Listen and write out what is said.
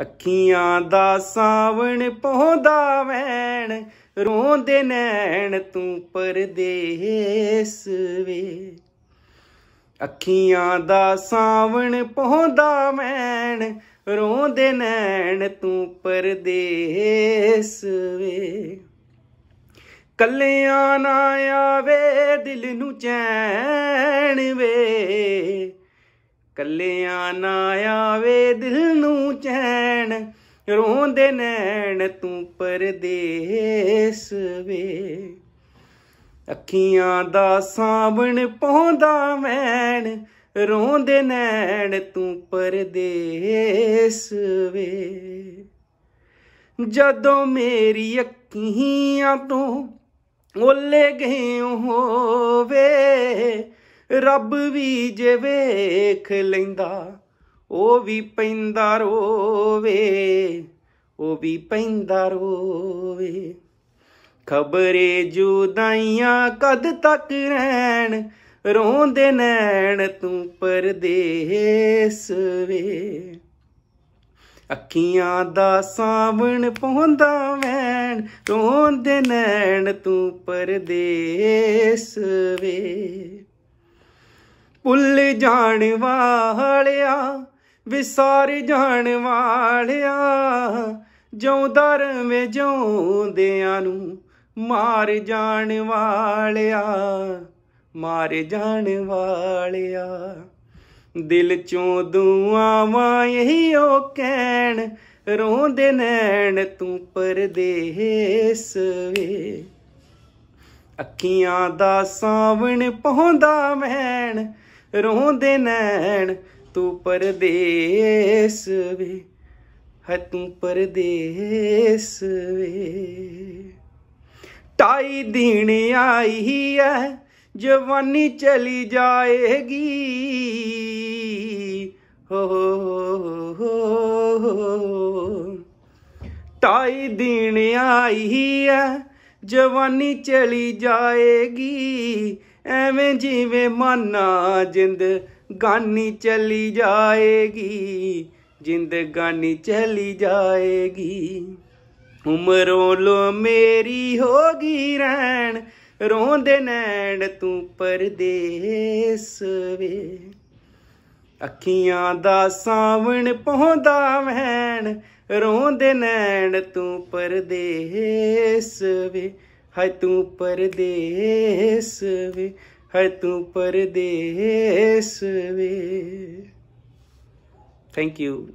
ਅੱਖੀਆਂ ਦਾ ਸਾਵਣ ਪਹੁੰਦਾ ਵੈਣ ਰੋਂਦੇ ਨੈਣ ਤੂੰ ਪਰਦੇਸ ਵੇ ਅੱਖੀਆਂ ਦਾ ਸਾਵਣ ਪਹੁੰਦਾ ਵੈਣ ਰੋਂਦੇ ਨੈਣ ਤੂੰ ਪਰਦੇਸ ਵੇ ਕੱਲਿਆਂ ਨਾ ਆਵੇ ਦਿਲ ਨੂੰ ਚੈਣ ਵੇ ਕੱਲਿਆਂ ਨਾ ਆਵੇ ਦਿਲ ਨੂੰ ਚੈਨ ਰੋਂਦੇ ਨੈਣ ਤੂੰ ਪਰਦੇਸ ਵੇ ਅੱਖੀਆਂ ਦਾ ਸਾਵਣ ਪਹੁੰਦਾ ਮੈਣ ਰੋਂਦੇ ਨੈਣ ਤੂੰ ਪਰਦੇਸ ਵੇ ਜਦੋਂ ਮੇਰੀ ਅੱਖੀਆਂ ਤੋਂ ਓਲੇ ਗਏ ਹੋਵੇ ਰੱਬ ਵੀ ਜੇ ਵੇਖ ਲੈਂਦਾ ਉਹ ਵੀ ਪੈਂਦਾ ਰੋਵੇ ਉਹ ਵੀ ਪੈਂਦਾ ਰੋਵੇ ਖਬਰੇ ਜੁਦਾਈਆਂ ਕਦ ਤੱਕ ਰਹਿਣ ਰੋਂਦੇ ਨੈਣ ਤੂੰ ਪਰਦੇਸ ਵੇ ਅੱਖੀਆਂ ਦਾ ਸਾਵਣ ਪਹੁੰਦਾ ਵੈਣ ਰੋਂਦੇ ਨੈਣ ਤੂੰ ਪਰਦੇਸ ਵੇ ਭੁੱਲ ਜਾਣ ਵਾਲਿਆ ਵਿਸਾਰ ਜਾਣ ਵਾਲਿਆ ਜਿਉਂਦਾ ਵਿੱਚ ਜਉਂਦਿਆਂ ਨੂੰ ਮਾਰ ਜਾਣ ਵਾਲਿਆ ਮਾਰ ਜਾਣ ਵਾਲਿਆ ਦਿਲ ਚੋਂ ਦੁਆਵਾਂ ਇਹੀਓ ਕਹਿਣ ਰੋਂਦੇ ਨੈਣ ਤੂੰ ਪਰਦੇਸ ਵੇ ਅੱਖੀਆਂ ਦਾ ਸਾਵਣ ਪਹੁੰਦਾ ਮੈਣ ਰੋਂਦੇ ਨੈਣ ਤੂੰ ਪਰਦੇਸ ਵੇ ਹੈ ਤੂੰ ਪਰਦੇਸ ਵੇ ਟਾਈ ਦੀਣ ਆਈ ਐ ਜਵਾਨੀ ਚਲੀ ਜਾਏਗੀ ਹੋ ਟਾਈ ਦੀਣ ਆਈ ਐ ਜਵਾਨੀ ਚਲੀ ਜਾਏਗੀ ਐਵੇਂ ਜਿਵੇਂ ਮਾਨਾ ਜਿੰਦ ਗਾਨੀ ਚਲੀ ਜਾਏਗੀ ਜਿੰਦ ਗਾਨੀ ਚਲੀ ਜਾਏਗੀ ਉਮਰੋਂ ਲੋ ਮੇਰੀ ਹੋ ਗਈ ਰਹਿਣ ਰੋਂਦੇ ਨੈਣ ਤੂੰ ਪਰਦੇਸ ਵੇ ਅੱਖੀਆਂ ਦਾ ਸਾਵਣ ਪਹੁੰਦਾ ਵਹਿਣ ਰੋਂਦੇ ਨੈਣ ਤੂੰ ਪਰਦੇਸ ਵੇ है तू परदेस वे है तू परदेस वे थैंक यू